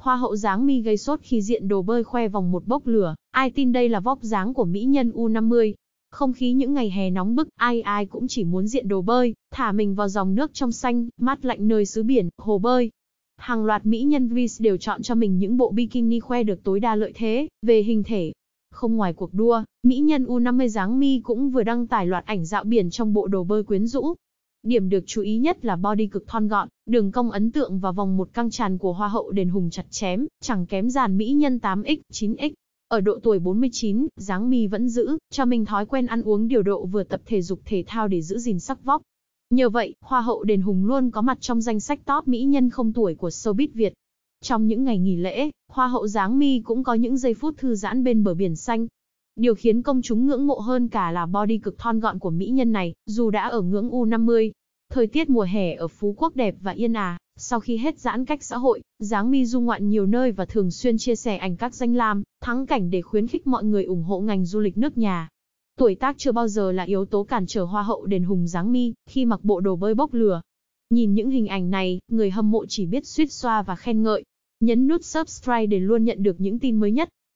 Hoa hậu dáng mi gây sốt khi diện đồ bơi khoe vòng một bốc lửa, ai tin đây là vóc dáng của mỹ nhân U50. Không khí những ngày hè nóng bức, ai ai cũng chỉ muốn diện đồ bơi, thả mình vào dòng nước trong xanh, mát lạnh nơi xứ biển, hồ bơi. Hàng loạt mỹ nhân Vs đều chọn cho mình những bộ bikini khoe được tối đa lợi thế, về hình thể. Không ngoài cuộc đua, mỹ nhân U50 dáng mi cũng vừa đăng tải loạt ảnh dạo biển trong bộ đồ bơi quyến rũ, Điểm được chú ý nhất là body cực thon gọn, đường cong ấn tượng và vòng một căng tràn của Hoa hậu đền hùng chặt chém, chẳng kém dàn mỹ nhân 8x, 9x. Ở độ tuổi 49, dáng mi vẫn giữ, cho mình thói quen ăn uống điều độ vừa tập thể dục thể thao để giữ gìn sắc vóc. Nhờ vậy, Hoa hậu Đền Hùng luôn có mặt trong danh sách top mỹ nhân không tuổi của showbiz Việt. Trong những ngày nghỉ lễ, Hoa hậu Giáng Mi cũng có những giây phút thư giãn bên bờ biển xanh. Điều khiến công chúng ngưỡng mộ hơn cả là body cực thon gọn của mỹ nhân này, dù đã ở ngưỡng U50, Thời tiết mùa hè ở Phú Quốc đẹp và yên ả, à. sau khi hết giãn cách xã hội, Giáng My du ngoạn nhiều nơi và thường xuyên chia sẻ ảnh các danh lam, thắng cảnh để khuyến khích mọi người ủng hộ ngành du lịch nước nhà. Tuổi tác chưa bao giờ là yếu tố cản trở hoa hậu đền hùng Giáng My khi mặc bộ đồ bơi bốc lửa. Nhìn những hình ảnh này, người hâm mộ chỉ biết suýt xoa và khen ngợi. Nhấn nút subscribe để luôn nhận được những tin mới nhất.